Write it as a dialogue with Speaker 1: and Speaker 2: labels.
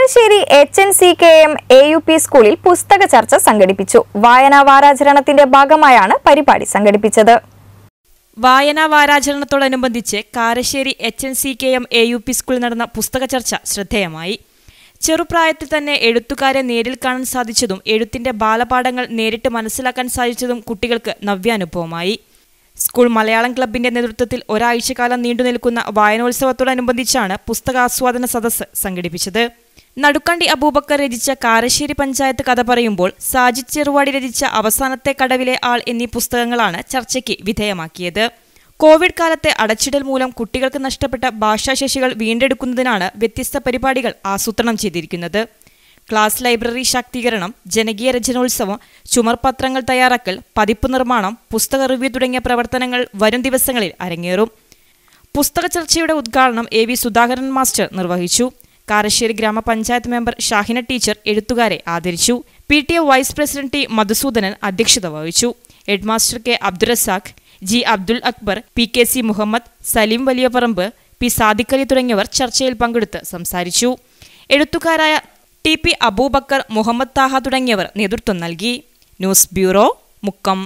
Speaker 1: Karassery H N C K M A U P സ്കൂളിൽ പുസ്തക ചർച്ച സംഘടിപ്പിച്ചു വായനാ വാരാചരണത്തിന്റെ ഭാഗമായാണ് പരിപാടി സംഘടിപ്പിച്ചത്
Speaker 2: വായനാ വാരാചരണത്തോടനുബന്ധിച്ച് Karassery H N C K M A U P സ്കൂളിൽ നടന്ന പുസ്തക ചർച്ച ശ്രദ്ധേയമായി ചെറുപ്രായത്തിൽ തന്നെ എഴുത്തുകാരെ നേരിൽ കാണാൻ സാധിച്ചതും എഴുത്തിന്റെ ബാലപാഠങ്ങൾ നേരിട്ട് മനസ്സിലാക്കാൻ സാധിച്ചതും കുട്ടികൾക്ക് നവ്യാനുഭവമായി സ്കൂൾ മലയാളം ക്ലബിന്റെ നേതൃത്വത്തിൽ ഒരാഴ്ചക്കാലം നീണ്ടുനിൽക്കുന്ന വായനോത്സവത്തോടനുബന്ധിച്ചാണ് പുസ്തകാസ്വാദന സദസ് സംഘടിപ്പിച്ചത് നടുക്കണ്ടി അബൂബക്കർ രചിച്ച കാരശ്ശേരി പഞ്ചായത്ത് കഥ പറയുമ്പോൾ സാജിദ് ചെറുവാടി രചിച്ച അവസാനത്തെ കടവിലെ ആൾ എന്നീ പുസ്തകങ്ങളാണ് ചർച്ചയ്ക്ക് വിധേയമാക്കിയത് കോവിഡ് കാലത്തെ അടച്ചിടൽ മൂലം കുട്ടികൾക്ക് നഷ്ടപ്പെട്ട ഭാഷാശേഷികൾ വീണ്ടെടുക്കുന്നതിനാണ് വ്യത്യസ്ത പരിപാടികൾ ആസൂത്രണം ചെയ്തിരിക്കുന്നത് ക്ലാസ് ലൈബ്രറി ശാക്തീകരണം ജനകീയ രചനോത്സവം ചുമർപത്രങ്ങൾ തയ്യാറാക്കൽ പതിപ്പ് നിർമ്മാണം പുസ്തക റിവ്യൂ തുടങ്ങിയ പ്രവർത്തനങ്ങൾ വരും ദിവസങ്ങളിൽ അരങ്ങേറും പുസ്തക ചർച്ചയുടെ ഉദ്ഘാടനം എ വി സുധാകരൻ മാസ്റ്റർ നിർവഹിച്ചു കാരശ്ശേരി ഗ്രാമപഞ്ചായത്ത് മെമ്പർ ഷാഹിന ടീച്ചർ എഴുത്തുകാരെ ആദരിച്ചു P T A vice president T Madhusoodanan അധ്യക്ഷത വഹിച്ചു headmaster K Abdurazak G Abdul Akbar P K C Muhammad Saleem Valiyaparamba P Sadikali തുടങ്ങിയവർ ചർച്ചയിൽ പങ്കെടുത്ത് സംസാരിച്ചു എഴുത്തുകാരായ ടി പി അബൂബക്കർ മുഹമ്മദ് താഹ തുടങ്ങിയവർ നേതൃത്വം നൽകി ന്യൂസ് ബ്യൂറോ മുക്കം